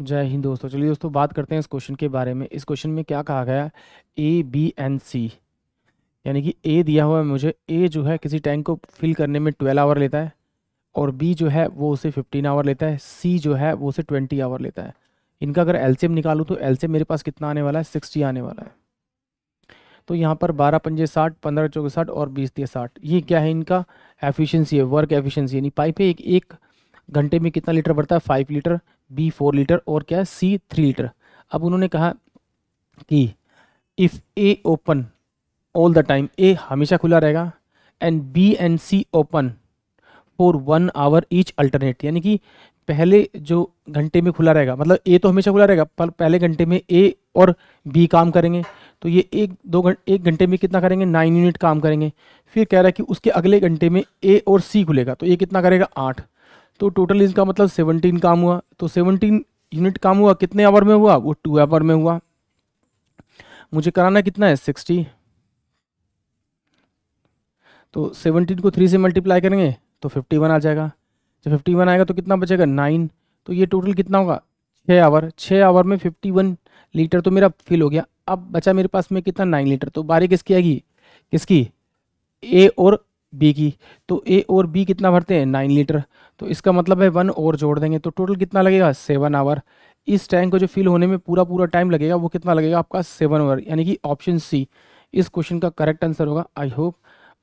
जय हिंद दोस्तों चलिए दोस्तों बात करते हैं इस क्वेश्चन के बारे में इस क्वेश्चन में क्या कहा गया ए बी एन सी यानी कि ए दिया हुआ है मुझे ए जो है किसी टैंक को फिल करने में ट्वेल्व आवर लेता है और बी जो है वो उसे फिफ्टीन आवर लेता है सी जो है वो उसे ट्वेंटी आवर लेता है इनका अगर एल सी तो एल मेरे पास कितना आने वाला है सिक्सटी आने वाला है तो यहाँ पर बारह पंजे साठ पंद्रह चौके साठ और बीस दिए साठ ये क्या है इनका एफिशियंसी है वर्क एफिशियंसी यानी पाइप है एक एक घंटे में कितना लीटर बढ़ता है five litre B four litre और क्या है सी थ्री लीटर अब उन्होंने कहा कि if A open all the time A हमेशा खुला रहेगा and B and C open for one hour each alternate यानी कि पहले जो घंटे में खुला रहेगा मतलब ए तो हमेशा खुला रहेगा पर पहले घंटे में ए और बी काम करेंगे तो ये एक दो घंटे एक घंटे में कितना करेंगे नाइन यूनिट काम करेंगे फिर कह रहा है कि उसके अगले घंटे में ए और सी खुलेगा तो ये कितना करेगा आठ तो टोटल इसका मतलब सेवनटीन काम हुआ तो सेवनटीन यूनिट काम हुआ कितने आवर में हुआ वो टू आवर में हुआ मुझे कराना कितना है सिक्सटी तो सेवनटीन को थ्री से मल्टीप्लाई करेंगे तो फिफ्टी वन आ जाएगा जब फिफ्टी वन आएगा तो कितना बचेगा नाइन तो ये टोटल कितना होगा छः आवर छः आवर में फिफ्टी वन लीटर तो मेरा फिल हो गया अब बचा मेरे पास में कितना नाइन लीटर तो बारी किसकी आएगी किसकी ए और बी की तो ए और बी कितना भरते हैं नाइन लीटर तो इसका मतलब है वन और जोड़ देंगे तो टोटल कितना लगेगा सेवन आवर इस टैंक को जो फिल होने में पूरा पूरा टाइम लगेगा वो कितना लगेगा आपका सेवन आवर यानी कि ऑप्शन सी इस क्वेश्चन का करेक्ट आंसर होगा आई होप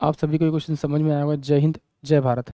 आप सभी को ये क्वेश्चन समझ में आया होगा जय हिंद जय भारत